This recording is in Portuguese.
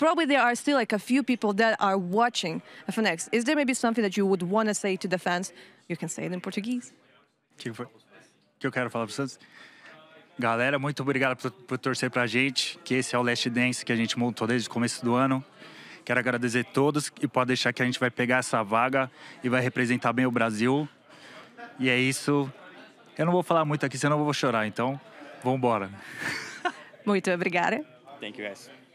probably there are still like a few people that are watching FNX. Is there maybe something that you would want to say to the fans? You can say it in Portuguese. Que, que eu quero falar para vocês? Galera, muito obrigado por, por torcer para a gente, que esse é o Last Dance que a gente montou desde o começo do ano. Quero agradecer a todos e pode deixar que a gente vai pegar essa vaga e vai representar bem o Brasil. E é isso. Eu não vou falar muito aqui, senão eu vou chorar. Então, vamos embora. Muito obrigada. Thank you guys.